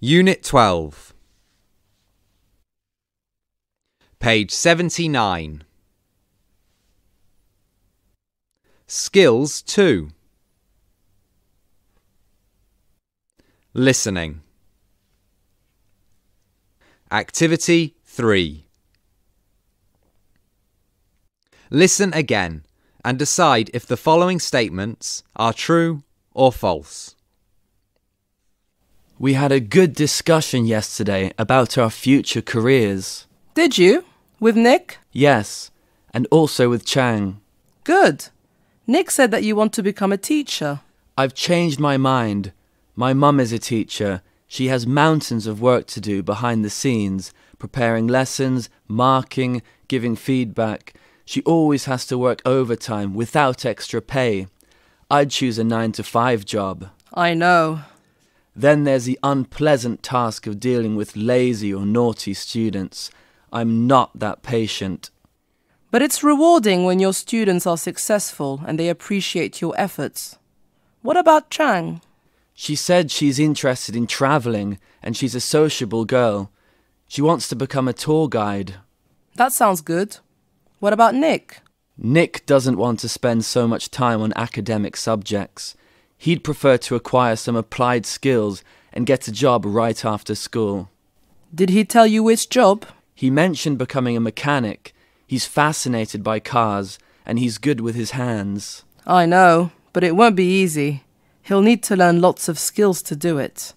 Unit 12. Page 79. Skills 2. Listening. Activity 3. Listen again and decide if the following statements are true or false. We had a good discussion yesterday about our future careers. Did you? With Nick? Yes, and also with Chang. Good. Nick said that you want to become a teacher. I've changed my mind. My mum is a teacher. She has mountains of work to do behind the scenes, preparing lessons, marking, giving feedback. She always has to work overtime without extra pay. I'd choose a 9 to 5 job. I know. Then there's the unpleasant task of dealing with lazy or naughty students. I'm not that patient. But it's rewarding when your students are successful and they appreciate your efforts. What about Chang? She said she's interested in travelling and she's a sociable girl. She wants to become a tour guide. That sounds good. What about Nick? Nick doesn't want to spend so much time on academic subjects. He'd prefer to acquire some applied skills and get a job right after school. Did he tell you which job? He mentioned becoming a mechanic. He's fascinated by cars and he's good with his hands. I know, but it won't be easy. He'll need to learn lots of skills to do it.